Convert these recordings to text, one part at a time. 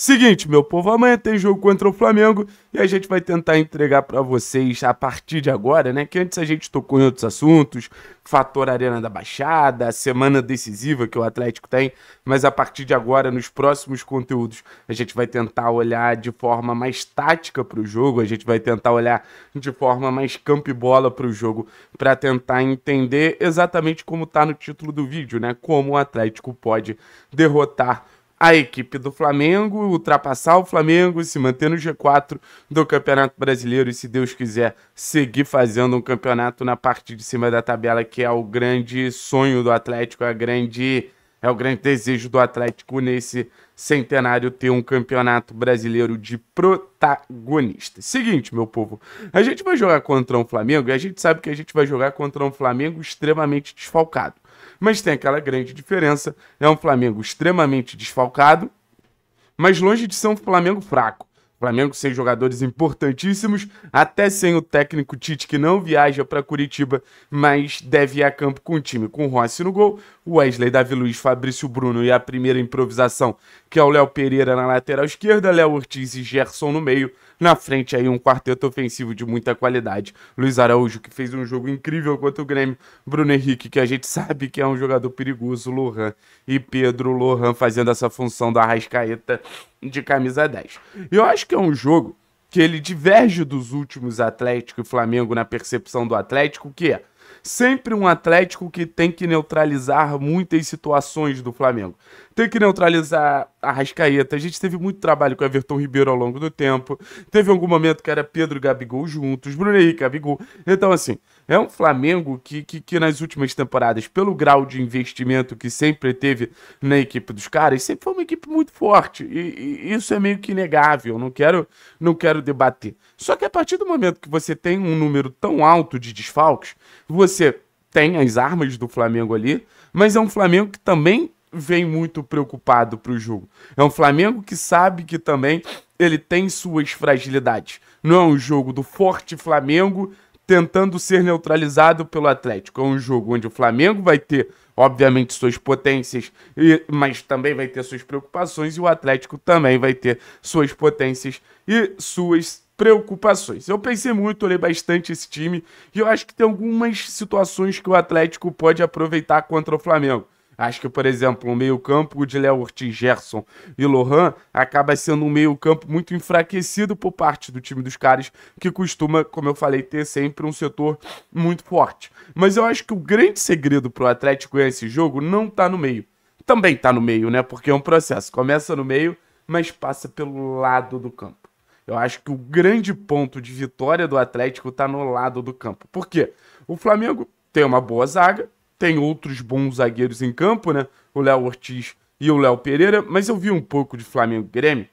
Seguinte, meu povo, amanhã tem jogo contra o Flamengo e a gente vai tentar entregar para vocês a partir de agora, né? Que antes a gente tocou em outros assuntos, fator Arena da Baixada, a semana decisiva que o Atlético tem, mas a partir de agora, nos próximos conteúdos, a gente vai tentar olhar de forma mais tática para o jogo, a gente vai tentar olhar de forma mais campo e bola para o jogo, para tentar entender exatamente como tá no título do vídeo, né? Como o Atlético pode derrotar a equipe do Flamengo, ultrapassar o Flamengo, se manter no G4 do Campeonato Brasileiro e, se Deus quiser, seguir fazendo um campeonato na parte de cima da tabela, que é o grande sonho do Atlético, a grande é o grande desejo do Atlético nesse centenário ter um campeonato brasileiro de protagonista. Seguinte, meu povo, a gente vai jogar contra um Flamengo e a gente sabe que a gente vai jogar contra um Flamengo extremamente desfalcado. Mas tem aquela grande diferença: é um Flamengo extremamente desfalcado, mas longe de ser um Flamengo fraco. Flamengo sem jogadores importantíssimos, até sem o técnico Tite, que não viaja para Curitiba, mas deve ir a campo com o time. Com o Rossi no gol, Wesley, Davi Luiz, Fabrício Bruno e a primeira improvisação, que é o Léo Pereira na lateral esquerda, Léo Ortiz e Gerson no meio. Na frente aí um quarteto ofensivo de muita qualidade. Luiz Araújo, que fez um jogo incrível contra o Grêmio. Bruno Henrique, que a gente sabe que é um jogador perigoso. Lohan e Pedro Lohan fazendo essa função da Rascaeta de camisa 10. Eu acho que é um jogo que ele diverge dos últimos Atlético e Flamengo na percepção do Atlético, que é sempre um Atlético que tem que neutralizar muitas situações do Flamengo. Tem que neutralizar a Rascaeta. A gente teve muito trabalho com Everton Ribeiro ao longo do tempo. Teve algum momento que era Pedro e Gabigol juntos, Bruno Henrique, Gabigol. Então, assim, é um Flamengo que, que, que, nas últimas temporadas, pelo grau de investimento que sempre teve na equipe dos caras, sempre foi uma equipe muito forte. E, e isso é meio que inegável. Não quero, não quero debater. Só que a partir do momento que você tem um número tão alto de desfalques, você tem as armas do Flamengo ali, mas é um Flamengo que também vem muito preocupado para o jogo. É um Flamengo que sabe que também ele tem suas fragilidades. Não é um jogo do forte Flamengo tentando ser neutralizado pelo Atlético. É um jogo onde o Flamengo vai ter, obviamente, suas potências, mas também vai ter suas preocupações, e o Atlético também vai ter suas potências e suas preocupações. Eu pensei muito, olhei bastante esse time, e eu acho que tem algumas situações que o Atlético pode aproveitar contra o Flamengo. Acho que, por exemplo, o meio-campo de Léo Ortiz, Gerson e Lohan acaba sendo um meio-campo muito enfraquecido por parte do time dos caras, que costuma, como eu falei, ter sempre um setor muito forte. Mas eu acho que o grande segredo para o Atlético ganhar é esse jogo não está no meio. Também está no meio, né? Porque é um processo. Começa no meio, mas passa pelo lado do campo. Eu acho que o grande ponto de vitória do Atlético está no lado do campo. Por quê? O Flamengo tem uma boa zaga, tem outros bons zagueiros em campo, né? O Léo Ortiz e o Léo Pereira, mas eu vi um pouco de Flamengo Grêmio.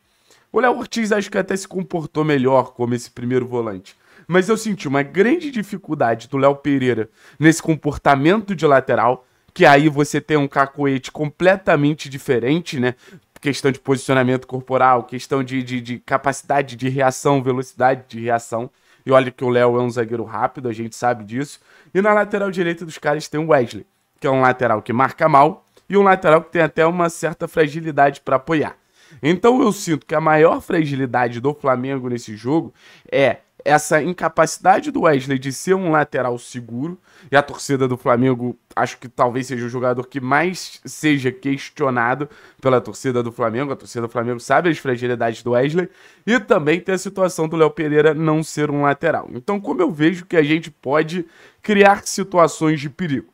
O Léo Ortiz acho que até se comportou melhor como esse primeiro volante. Mas eu senti uma grande dificuldade do Léo Pereira nesse comportamento de lateral, que aí você tem um cacoete completamente diferente, né? Questão de posicionamento corporal, questão de, de, de capacidade de reação, velocidade de reação. E olha que o Léo é um zagueiro rápido, a gente sabe disso. E na lateral direita dos caras tem o Wesley, que é um lateral que marca mal e um lateral que tem até uma certa fragilidade para apoiar. Então eu sinto que a maior fragilidade do Flamengo nesse jogo é essa incapacidade do Wesley de ser um lateral seguro, e a torcida do Flamengo acho que talvez seja o jogador que mais seja questionado pela torcida do Flamengo. A torcida do Flamengo sabe as fragilidades do Wesley, e também tem a situação do Léo Pereira não ser um lateral. Então, como eu vejo que a gente pode criar situações de perigo?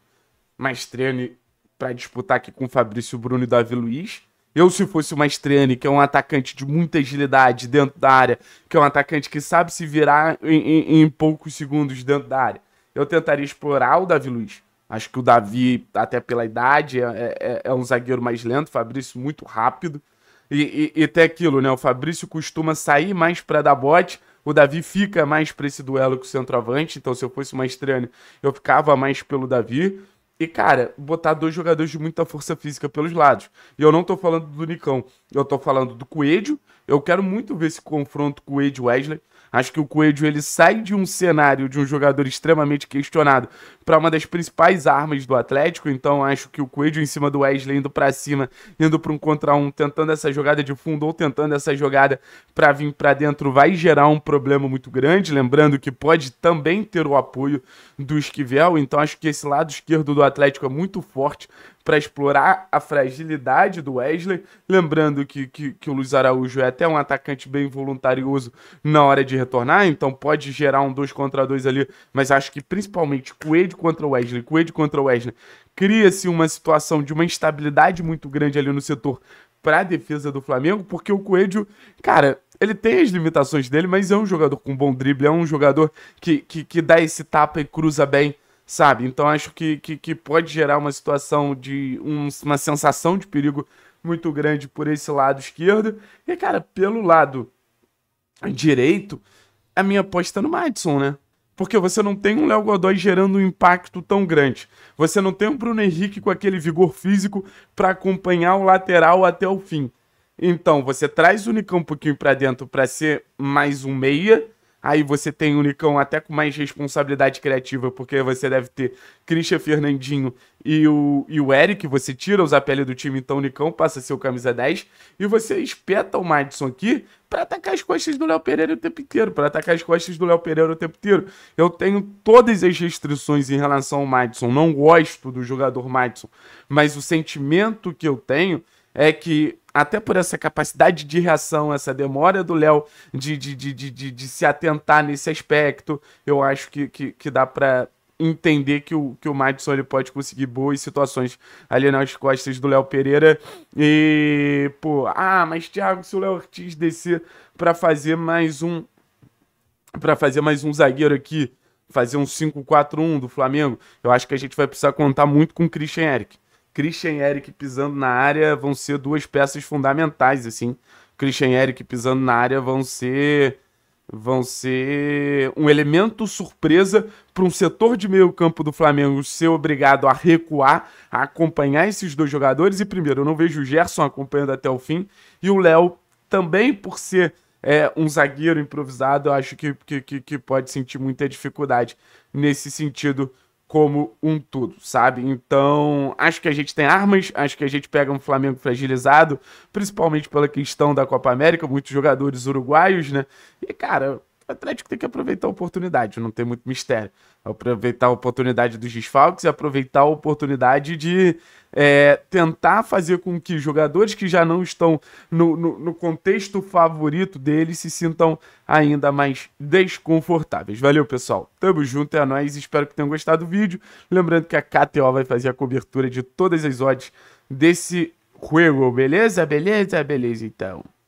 treino para disputar aqui com Fabrício Bruno e Davi Luiz eu, se fosse o Mastriani, que é um atacante de muita agilidade dentro da área, que é um atacante que sabe se virar em, em, em poucos segundos dentro da área, eu tentaria explorar o Davi Luiz. Acho que o Davi, até pela idade, é, é, é, é um zagueiro mais lento, o Fabrício muito rápido. E, e, e tem aquilo, né? O Fabrício costuma sair mais para dar bote, o Davi fica mais para esse duelo com o centroavante. Então, se eu fosse o Maestrani, eu ficava mais pelo Davi. E, cara, botar dois jogadores de muita força física pelos lados. E eu não tô falando do Nicão, eu tô falando do Coelho. Eu quero muito ver esse confronto Coelho-Wesley. Acho que o Coelho ele sai de um cenário de um jogador extremamente questionado para uma das principais armas do Atlético. Então acho que o Coelho em cima do Wesley indo para cima, indo para um contra um, tentando essa jogada de fundo ou tentando essa jogada para vir para dentro, vai gerar um problema muito grande. Lembrando que pode também ter o apoio do Esquivel. Então acho que esse lado esquerdo do Atlético é muito forte para explorar a fragilidade do Wesley. Lembrando que, que, que, o Luiz Araújo é até um atacante bem voluntarioso na hora de retornar, então pode gerar um 2 contra 2 ali, mas acho que principalmente Coelho contra o Wesley, Coelho contra o Wesley, cria-se uma situação de uma instabilidade muito grande ali no setor para a defesa do Flamengo, porque o Coelho, cara, ele tem as limitações dele, mas é um jogador com bom drible, é um jogador que, que, que dá esse tapa e cruza bem sabe? Então acho que, que, que pode gerar uma situação de um, uma sensação de perigo muito grande por esse lado esquerdo. E, cara, pelo lado direito, a minha aposta é no Madison, né? Porque você não tem um Léo Godoy gerando um impacto tão grande. Você não tem um Bruno Henrique com aquele vigor físico para acompanhar o lateral até o fim. Então, você traz o Nicão um pouquinho para dentro para ser mais um meia Aí você tem o Nicão até com mais responsabilidade criativa, porque você deve ter Christian Fernandinho e o, e o Eric. Você tira os apelhos do time, então o Nicão passa seu camisa 10. E você espeta o Madison aqui para atacar as costas do Léo Pereira o tempo inteiro. para atacar as costas do Léo Pereira o tempo inteiro. Eu tenho todas as restrições em relação ao Madison. Não gosto do jogador Madison. Mas o sentimento que eu tenho é que até por essa capacidade de reação, essa demora do Léo de, de, de, de, de, se atentar nesse aspecto, eu acho que, que, que dá para entender que o, que o Madison ele pode conseguir boas situações ali nas costas do Léo Pereira. E, pô, ah, mas Thiago, se o Léo Ortiz descer para fazer mais um. para fazer mais um zagueiro aqui, fazer um 5-4-1 do Flamengo, eu acho que a gente vai precisar contar muito com o Christian Eric. Christian e Eric pisando na área vão ser duas peças fundamentais, assim. Christian e Eric pisando na área vão ser vão ser um elemento surpresa para um setor de meio campo do Flamengo ser obrigado a recuar, a acompanhar esses dois jogadores. E primeiro, eu não vejo o Gerson acompanhando até o fim. E o Léo também, por ser é, um zagueiro improvisado, eu acho que, que, que pode sentir muita dificuldade nesse sentido como um todo, sabe? Então, acho que a gente tem armas, acho que a gente pega um Flamengo fragilizado, principalmente pela questão da Copa América, muitos jogadores uruguaios, né? E, cara, o Atlético tem que aproveitar a oportunidade, não tem muito mistério. Aproveitar a oportunidade dos desfalques e aproveitar a oportunidade de é, tentar fazer com que jogadores que já não estão no, no, no contexto favorito deles se sintam ainda mais desconfortáveis. Valeu, pessoal. Tamo junto, é nóis. Espero que tenham gostado do vídeo. Lembrando que a KTO vai fazer a cobertura de todas as odds desse jogo, beleza? Beleza? Beleza, então.